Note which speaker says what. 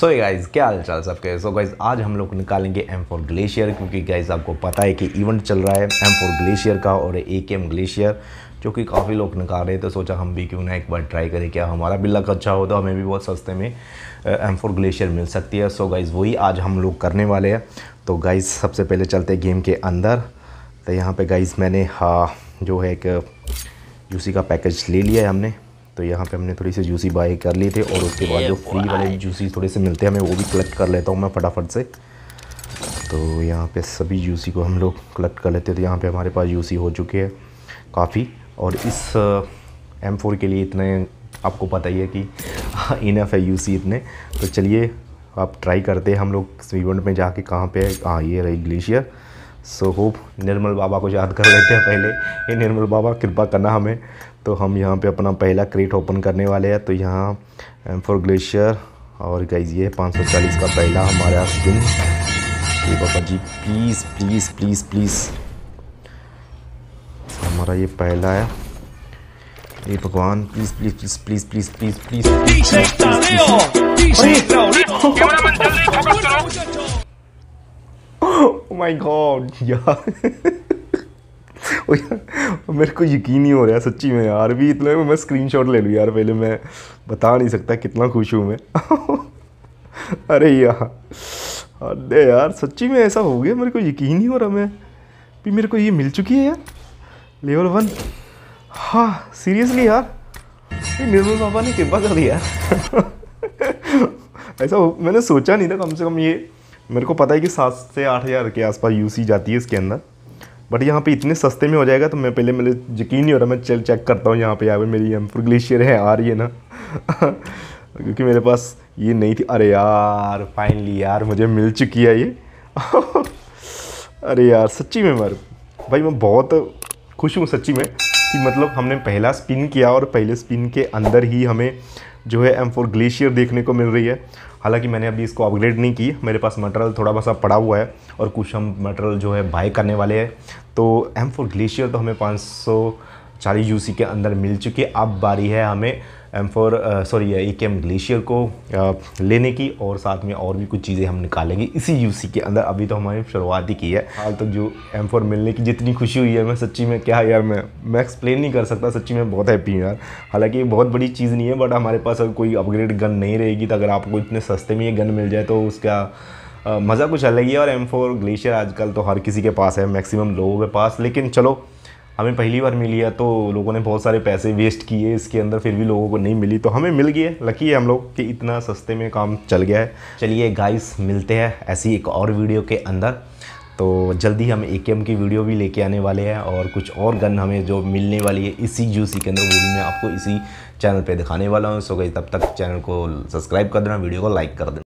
Speaker 1: सो ये गाइज क्या हाल चाल सबके सो गाइज आज हम लोग निकालेंगे एम फोर ग्लेशियर क्योंकि गाइज आपको पता है कि इवेंट चल रहा है एम फोर ग्लेशियर का और ए के एम ग्लेशियर जो कि काफ़ी लोग निकाल रहे हैं तो सोचा हम भी क्यों ना एक बार ट्राई करें क्या हमारा भी लक अच्छा हो तो हमें भी बहुत सस्ते में एम फोर ग्लेशियर मिल सकती है सो गाइज़ वही आज हम लोग करने वाले हैं तो गाइज़ सबसे पहले चलते गेम के अंदर तो यहाँ पर गाइज़ मैंने हाँ जो है एक यूसी का पैकेज ले लिया है हमने तो यहाँ पे हमने थोड़ी सी जूसी बाई कर ली थी और उसके बाद जो फ्री वाले जूसी थोड़े से मिलते हैं हमें वो भी कलेक्ट कर लेता हूँ मैं फटाफट से तो यहाँ पे सभी जूसी को हम लोग कलेक्ट कर लेते हैं तो यहाँ पे हमारे पास यूसी हो चुके हैं काफ़ी और इस एम uh, फोर के लिए इतने आपको पता ही है कि इनफ है यूसी इतने तो चलिए आप ट्राई करते हैं हम लोग इवेंट में जाके कहाँ पर है हाँ ये रही ग्लेशियर सो होप निर्मल बाबा को याद कर लेते हैं पहले ये निर्मल बाबा कृपा करना हमें तो हम यहाँ पे अपना पहला क्रेट ओपन करने वाले हैं तो यहाँ फोर ग्लेशियर और गाइज ये 540 का पहला हमारा दिन ये बाबा जी प्लीज़ प्लीज़ प्लीज़ प्लीज़ हमारा ये पहला है ये भगवान please please please please please please please please oh my God यार ओ यार मेरे को यकीन नहीं हो रहा है सच्ची में यार भी इतने में मैं स्क्रीनशॉट ले लूँ यार पहले मैं बता नहीं सकता कितना खुश हूँ मैं अरे यार अरे यार सच्ची में ऐसा हो गया मेरे को यकीन नहीं हो रहा मैं भी मेरे को ये मिल चुकी है यार लेवल वन हाँ सीरियसली यार निर्मल पापा ने कृपा कर दिया ऐसा मैंने सोचा नहीं था कम से कम ये मेरे को पता है कि सात से आठ हज़ार के आसपास सी जाती है इसके अंदर बट यहाँ पे इतने सस्ते में हो जाएगा तो मैं पहले मेरे यकीन नहीं हो रहा मैं चल चेक करता हूँ यहाँ पे यहाँ पे मेरी एम्पुर ग्लेशियर है आ रही है ना क्योंकि मेरे पास ये नहीं थी अरे यार फाइनली यार मुझे मिल चुकी है ये अरे यार सच्ची में मर भाई मैं बहुत खुश हूँ सच्ची में कि मतलब हमने पहला स्पिन किया और पहले स्पिन के अंदर ही हमें जो है एम फोर ग्लेशियर देखने को मिल रही है हालांकि मैंने अभी इसको अपग्रेड नहीं की मेरे पास मटेरियल थोड़ा बसा पड़ा हुआ है और कुछ हम मटेरियल जो है बाय करने वाले हैं तो एम फोर ग्लेशियर तो हमें पाँच सौ चालीस के अंदर मिल चुकी है अब बारी है हमें एम फोर सॉरी ए के एम ग्लेशियर को uh, लेने की और साथ में और भी कुछ चीज़ें हम निकालेंगे इसी यूसी के अंदर अभी तो हमारी शुरुआत ही की है हाल तक तो जो एम फोर मिलने की जितनी खुशी हुई है मैं सच्ची में क्या यार मैं मैं एक्सप्लेन नहीं कर सकता सच्ची में बहुत हैप्पी हूँ यार हालांकि ये बहुत बड़ी चीज़ नहीं है बट हमारे पास अगर कोई अपग्रेड गन नहीं रहेगी तो अगर आपको इतने सस्ते में ये गन मिल जाए तो उसका uh, मज़ा कुछ अलग ही है और एम फोर ग्लेशियर आजकल तो हर किसी के पास है मैक्सिमम लोगों के पास लेकिन चलो हमें पहली बार मिली है तो लोगों ने बहुत सारे पैसे वेस्ट किए इसके अंदर फिर भी लोगों को नहीं मिली तो हमें मिल गई है लकी है हम लोग कि इतना सस्ते में काम चल गया है चलिए गाइस मिलते हैं ऐसी एक और वीडियो के अंदर तो जल्दी हम ए की वीडियो भी लेके आने वाले हैं और कुछ और गन हमें जो मिलने वाली है इसी जूसी के अंदर वो भी मैं आपको इसी चैनल पे दिखाने वाला हूँ सो गई तब तक चैनल को सब्सक्राइब कर देना वीडियो को लाइक कर देना